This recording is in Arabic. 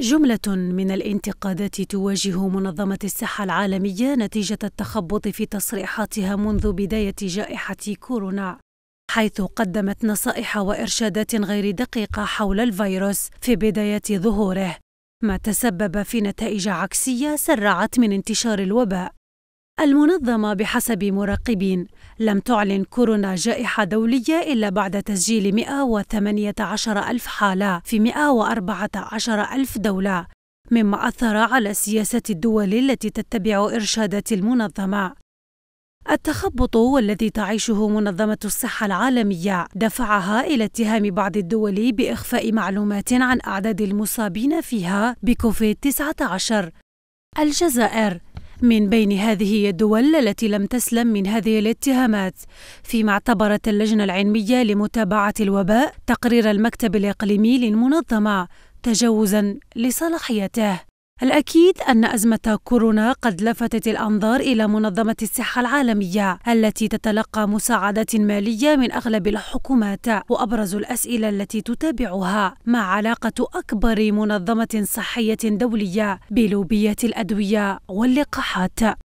جملة من الانتقادات تواجه منظمة الصحة العالمية نتيجة التخبط في تصريحاتها منذ بداية جائحة كورونا حيث قدمت نصائح وإرشادات غير دقيقة حول الفيروس في بداية ظهوره ما تسبب في نتائج عكسية سرعت من انتشار الوباء المنظمة بحسب مراقبين لم تعلن كورونا جائحة دولية إلا بعد تسجيل 118 ألف حالة في 114 ألف دولة مما أثر على سياسة الدول التي تتبع إرشادات المنظمة التخبط والذي تعيشه منظمة الصحة العالمية دفعها إلى اتهام بعض الدول بإخفاء معلومات عن أعداد المصابين فيها بكوفيد 19 الجزائر من بين هذه الدول التي لم تسلم من هذه الاتهامات فيما اعتبرت اللجنة العلمية لمتابعة الوباء تقرير المكتب الإقليمي للمنظمة تجاوزا لصلاحيته الأكيد أن أزمة كورونا قد لفتت الأنظار إلى منظمة الصحة العالمية التي تتلقى مساعدات مالية من أغلب الحكومات وأبرز الأسئلة التي تتابعها ما علاقة أكبر منظمة صحية دولية بلوبية الأدوية واللقاحات